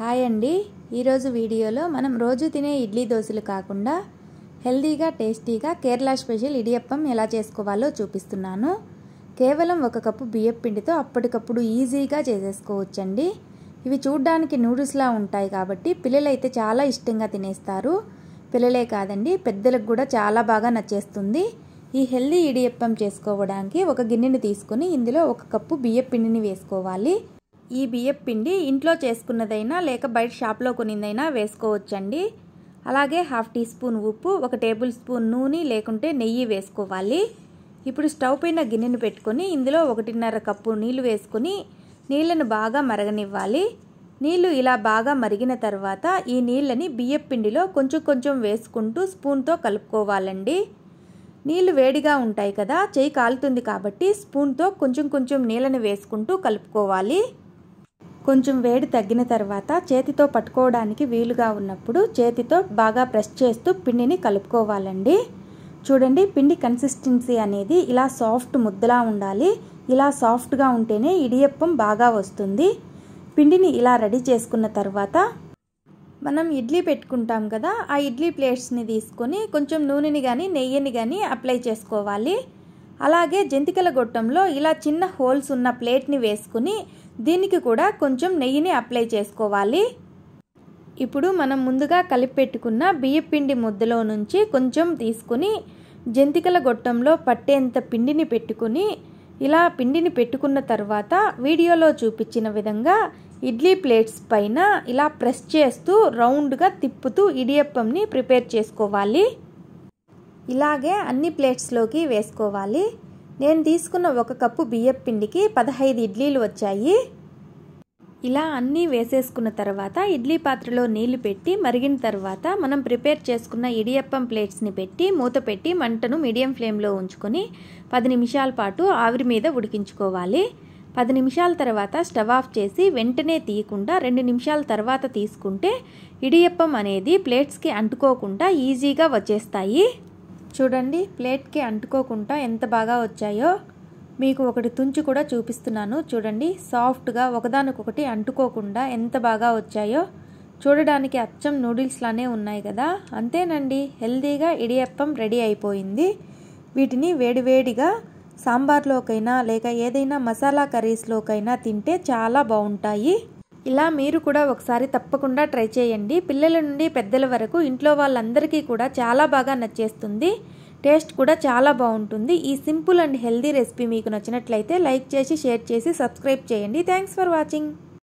hi అండి ఈరోజు వీడియోలో మనం రోజు తినే ఇడ్లీ దోశలు కాకుండా హెల్దీగా టేస్టీగా కేరళ స్పెషల్ ఇడియప్పం ఎలా చేసుకోవాలో చూపిస్తున్నాను కేవలం ఒక కప్పు బియ్యప్ పిండితో అప్పటికప్పుడు ఈజీగా చేసేసుకోవచ్చండి ఇవి చూడ్డానికి నూడిల్స్లా ఉంటాయి కాబట్టి పిల్లలైతే చాలా ఇష్టంగా తినేస్తారు పిల్లలే కాదండి పెద్దలకు కూడా చాలా బాగా నచ్చేస్తుంది ఈ హెల్దీ ఇడియప్పం చేసుకోవడానికి ఒక గిన్నెని తీసుకొని ఇందులో ఒక కప్పు బియ్యం పిండిని వేసుకోవాలి ఈ బియ్యపు పిండి ఇంట్లో చేసుకున్నదైనా లేక బయట షాప్లో కొనిందైనా వేసుకోవచ్చండి అలాగే హాఫ్ టీ స్పూన్ ఉప్పు ఒక టేబుల్ స్పూన్ నూనె లేకుంటే నెయ్యి వేసుకోవాలి ఇప్పుడు స్టవ్ పైన గిన్నెను పెట్టుకొని ఇందులో ఒకటిన్నర కప్పు నీళ్లు వేసుకొని నీళ్లను బాగా మరగనివ్వాలి నీళ్లు ఇలా బాగా మరిగిన తర్వాత ఈ నీళ్ళని బియ్యపు పిండిలో కొంచెం కొంచెం వేసుకుంటూ స్పూన్తో కలుపుకోవాలండి నీళ్లు వేడిగా ఉంటాయి కదా చేయి కాలుతుంది కాబట్టి స్పూన్తో కొంచెం కొంచెం నీళ్ళని వేసుకుంటూ కలుపుకోవాలి కొంచెం వేడి తగ్గిన తర్వాత చేతితో పట్టుకోవడానికి వీలుగా ఉన్నప్పుడు చేతితో బాగా ప్రెస్ చేస్తూ పిండిని కలుపుకోవాలండి చూడండి పిండి కన్సిస్టెన్సీ అనేది ఇలా సాఫ్ట్ ముద్దలా ఉండాలి ఇలా సాఫ్ట్గా ఉంటేనే ఇడియప్పం బాగా వస్తుంది పిండిని ఇలా రెడీ చేసుకున్న తర్వాత మనం ఇడ్లీ పెట్టుకుంటాం కదా ఆ ఇడ్లీ ప్లేట్స్ని తీసుకొని కొంచెం నూనెని కానీ నెయ్యిని కానీ అప్లై చేసుకోవాలి అలాగే జంతికల గొట్టంలో ఇలా చిన్న హోల్స్ ఉన్న ప్లేట్ని వేసుకుని దీనికి కూడా కొంచెం నెయ్యిని అప్లై చేసుకోవాలి ఇప్పుడు మనం ముందుగా కలిపెట్టుకున్న బియ్యపిండి ముద్దలో నుంచి కొంచెం తీసుకుని జంతికల గొట్టంలో పట్టేంత పిండిని పెట్టుకుని ఇలా పిండిని పెట్టుకున్న తర్వాత వీడియోలో చూపించిన విధంగా ఇడ్లీ ప్లేట్స్ పైన ఇలా ప్రెస్ చేస్తూ రౌండ్గా తిప్పుతూ ఇడియప్పంని ప్రిపేర్ చేసుకోవాలి ఇలాగే అన్ని ప్లేట్స్లోకి వేసుకోవాలి నేను తీసుకున్న ఒక కప్పు బియ్యపు పిండికి పదహైదు ఇడ్లీలు వచ్చాయి ఇలా అన్నీ వేసేసుకున్న తర్వాత ఇడ్లీ పాత్రలో నీళ్లు పెట్టి మరిగిన తర్వాత మనం ప్రిపేర్ చేసుకున్న ఇడియప్పం ప్లేట్స్ని పెట్టి మూత పెట్టి మంటను మీడియం ఫ్లేమ్లో ఉంచుకొని పది నిమిషాల పాటు ఆవిరి మీద ఉడికించుకోవాలి పది నిమిషాల తర్వాత స్టవ్ ఆఫ్ చేసి వెంటనే తీయకుండా రెండు నిమిషాల తర్వాత తీసుకుంటే ఇడియప్పం అనేది ప్లేట్స్కి అంటుకోకుండా ఈజీగా వచ్చేస్తాయి చూడండి ప్లేట్కి అంటుకోకుండా ఎంత బాగా వచ్చాయో మీకు ఒకటి తుంచి కూడా చూపిస్తున్నాను చూడండి సాఫ్ట్గా ఒకదానికొకటి అంటుకోకుండా ఎంత బాగా వచ్చాయో చూడడానికి అచ్చం నూడిల్స్ లానే ఉన్నాయి కదా అంతేనండి హెల్దీగా ఇడియప్పం రెడీ అయిపోయింది వీటిని వేడివేడిగా సాంబార్లోకైనా లేక ఏదైనా మసాలా కర్రీస్లోకైనా తింటే చాలా బాగుంటాయి ఇలా మీరు కూడా ఒకసారి తప్పకుండా ట్రై చేయండి పిల్లల నుండి పెద్దల వరకు ఇంట్లో వాళ్ళందరికీ కూడా చాలా బాగా నచ్చేస్తుంది టేస్ట్ కూడా చాలా బాగుంటుంది ఈ సింపుల్ అండ్ హెల్దీ రెసిపీ మీకు నచ్చినట్లయితే లైక్ చేసి షేర్ చేసి సబ్స్క్రైబ్ చేయండి థ్యాంక్స్ ఫర్ వాచింగ్